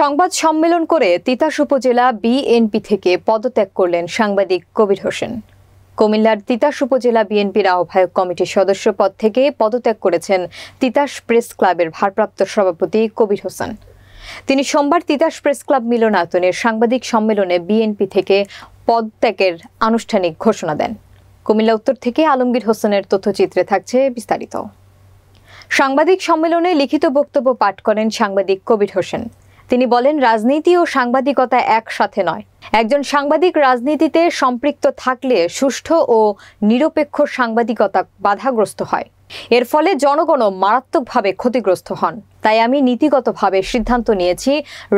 সংবাদ সম্মেলন করে তিতাস উপজেলা বিএনপি থেকে পদত্যাগ করলেন সাংবাদিক কবির হোসেন কুমিল্লার তিতাস উপজেলা বিএনপির আহ্বায়ক কমিটির সদস্য পদ থেকে পদত্যাগ করেছেন তিতাস প্রেস ক্লাবের ভারপ্রাপ্ত সভাপতি কবির হোসেন তিনি সোমবার তিতাস প্রেস ক্লাব মিলনায়তনের সাংবাদিক সম্মেলনে বিএনপি থেকে পদত্যাগের আনুষ্ঠানিক ঘোষণা দেন কুমিল্লা উত্তর থেকে আলমগীর হোসেনের তথ্যচিত্রে থাকছে বিস্তারিত সাংবাদিক সম্মেলনে লিখিত বক্তব্য পাঠ করেন সাংবাদিক কবির হোসেন তিনি বলেন রাজনীতি ও সাংবাদিকতা একসাথে নয় একজন সাংবাদিক রাজনীতিতে সম্পৃক্ত থাকলে সুষ্ঠু ও নিরপেক্ষ সাংবাদিকতা বাধাগ্রস্ত হয় এর ফলে জনগণও মারাত্মকভাবে ক্ষতিগ্রস্ত হন তাই আমি নীতিগতভাবে সিদ্ধান্ত নিয়েছি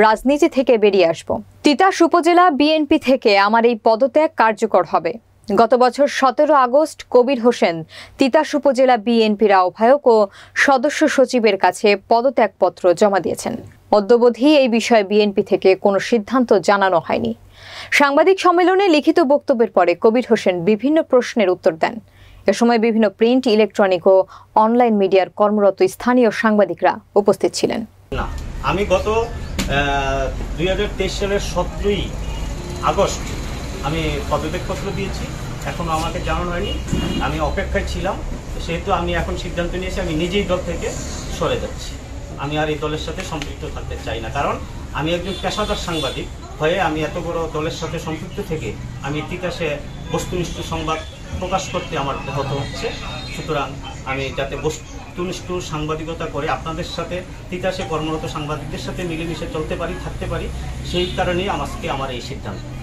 রাজনীতি থেকে বেরিয়ে আসব তিতাস উপজেলা বিএনপি থেকে আমার এই পদত্যাগ কার্যকর হবে গত বছর সতেরো আগস্ট কবির হোসেন তিতাস উপজেলা বিএনপির আহ্বায়ক ও সদস্য সচিবের কাছে পদত্যাগপত্র জমা দিয়েছেন অদ্যবধি এই বিষয়ে বিএনপি থেকে কোনো সিদ্ধান্ত জানানো হয়নি সাংবাদিক সম্মেলনে লিখিত বক্তব্যের পরে কবির হোসেন বিভিন্ন প্রশ্নের উত্তর দেন এ সময় বিভিন্ন প্রিন্ট ইলেকট্রনিক ও অনলাইন মিডিয়ার কর্মরত স্থানীয় সাংবাদিকরা উপস্থিত ছিলেন আমি গত দুই সালের সতেরোই আগস্ট আমি পদত্যাগপত্র দিয়েছি এখনও আমাকে জানানো হয়নি আমি অপেক্ষায় ছিলাম সেহেতু আমি এখন সিদ্ধান্ত নিয়েছি আমি নিজেই দল থেকে সরে যাচ্ছি আমি আর এই দলের সাথে সম্পৃক্ত থাকতে চাই না কারণ আমি একজন পেশাদার সাংবাদিক হয়ে আমি এত বড় দলের সাথে সম্পৃক্ত থেকে আমি ইতিহাসে বস্তুনিষ্ঠ সংবাদ প্রকাশ করতে আমার ব্যাহত হচ্ছে সুতরাং আমি যাতে বস্তুনিষ্ঠ সাংবাদিকতা করে আপনাদের সাথে তিতাসে কর্মরত সাংবাদিকদের সাথে মিলেমিশে চলতে পারি থাকতে পারি সেই কারণেই আমাকে আমার এই সিদ্ধান্ত